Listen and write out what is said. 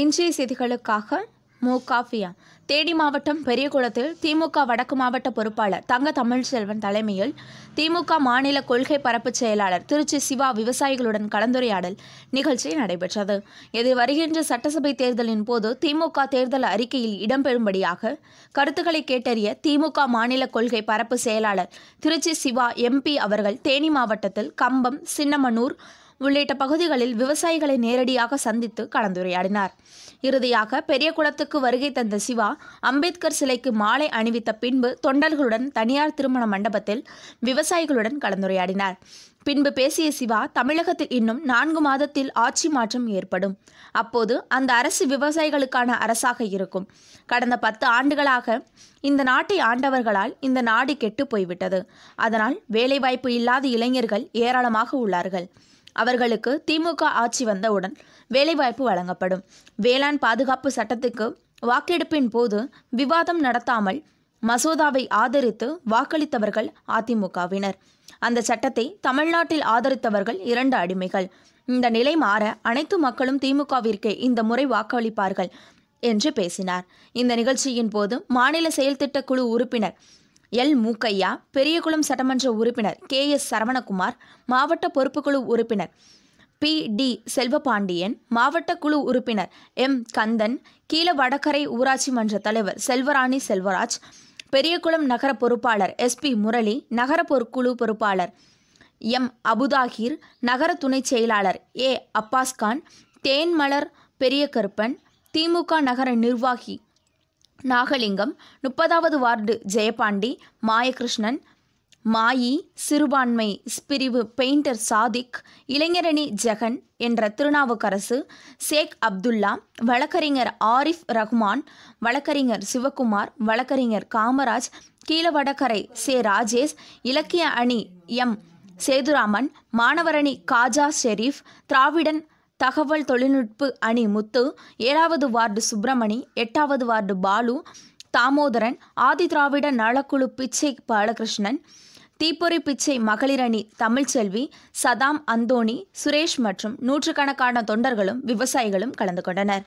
இன்றைய செய்திகளுக்காக மு காஃபியா தேனி மாவட்டம் பெரியகுளத்தில் திமுக வடக்கு மாவட்ட பொறுப்பாளர் தங்க தமிழ்ச்செல்வன் தலைமையில் திமுக மாநில கொள்கை பரப்பு செயலாளர் திருச்சி சிவா விவசாயிகளுடன் கலந்துரையாடல் நிகழ்ச்சி நடைபெற்றது இது வருகின்ற சட்டசபை தேர்தலின் போது திமுக தேர்தல் அறிக்கையில் இடம்பெறும்படியாக கருத்துக்களை கேட்டறிய திமுக மாநில கொள்கை பரப்பு செயலாளர் திருச்சி சிவா எம்பி அவர்கள் தேனி மாவட்டத்தில் கம்பம் சின்னமனூர் உள்ளிட்ட பகுதிகளில் விவசாயிகளை நேரடியாக சந்தித்து கலந்துரையாடினார் இறுதியாக பெரியகுளத்துக்கு வருகை தந்த சிவா அம்பேத்கர் சிலைக்கு மாலை அணிவித்த பின்பு தொண்டர்களுடன் தனியார் திருமண மண்டபத்தில் விவசாயிகளுடன் கலந்துரையாடினார் பின்பு பேசிய சிவா தமிழகத்தில் இன்னும் நான்கு மாதத்தில் ஆட்சி மாற்றம் ஏற்படும் அப்போது அந்த அரசு விவசாயிகளுக்கான அரசாக இருக்கும் கடந்த பத்து ஆண்டுகளாக இந்த நாட்டை ஆண்டவர்களால் இந்த நாடு கெட்டு போய்விட்டது அதனால் வேலைவாய்ப்பு இல்லாத இளைஞர்கள் ஏராளமாக உள்ளார்கள் அவர்களுக்கு திமுக ஆட்சி வந்தவுடன் வேலைவாய்ப்பு வழங்கப்படும் வேளாண் பாதுகாப்பு சட்டத்துக்கு வாக்கெடுப்பின் போது விவாதம் நடத்தாமல் மசோதாவை ஆதரித்து வாக்களித்தவர்கள் அதிமுகவினர் அந்த சட்டத்தை தமிழ்நாட்டில் ஆதரித்தவர்கள் இரண்டு அடிமைகள் இந்த நிலை மாற அனைத்து மக்களும் திமுகவிற்கே இந்த முறை வாக்களிப்பார்கள் என்று பேசினார் இந்த நிகழ்ச்சியின் போது மாநில செயல்திட்ட குழு உறுப்பினர் எல் மூக்கையா பெரியகுளம் சட்டமன்ற உறுப்பினர் கே எஸ் சரவணகுமார் மாவட்ட பொறுப்புக்குழு உறுப்பினர் பி டி செல்வபாண்டியன் மாவட்ட குழு உறுப்பினர் எம் கந்தன் கீழ வடகரை ஊராட்சி மன்ற தலைவர் செல்வராணி செல்வராஜ் பெரியகுளம் நகர பொறுப்பாளர் எஸ் பி முரளி நகர பொறுக்குழு பொறுப்பாளர் எம் அபுதாகிர் நகர துணை செயலாளர் ஏ அப்பாஸ்கான் தேன்மலர் பெரியகருப்பன் திமுக நகர நிர்வாகி நாகலிங்கம் முப்பதாவது வார்டு ஜெயபாண்டி மாயகிருஷ்ணன் மாயி சிறுபான்மை பிரிவு பெயிண்டர் சாதிக் இளைஞரணி ஜெகன் என்ற திருநாவுக்கரசு ஷேக் அப்துல்லா வழக்கறிஞர் ஆரிஃப் ரஹ்மான் வழக்கறிஞர் சிவகுமார் வழக்கறிஞர் காமராஜ் கீழவடக்கரை சே ராஜேஷ் இலக்கிய அணி எம் சேதுராமன் மாணவரணி காஜா ஷெரீஃப் திராவிடன் தகவல் தொழில்நுட்ப அணி முத்து ஏழாவது வார்டு சுப்பிரமணி எட்டாவது வார்டு பாலு தாமோதரன் ஆதிதிராவிட நலக்குழு பிச்சை பாலகிருஷ்ணன் தீப்பொறி பிச்சை மகளிரணி தமிழ்ச்செல்வி சதாம் அந்தோணி சுரேஷ் மற்றும் நூற்றுக்கணக்கான தொண்டர்களும் விவசாயிகளும் கலந்து கொண்டனர்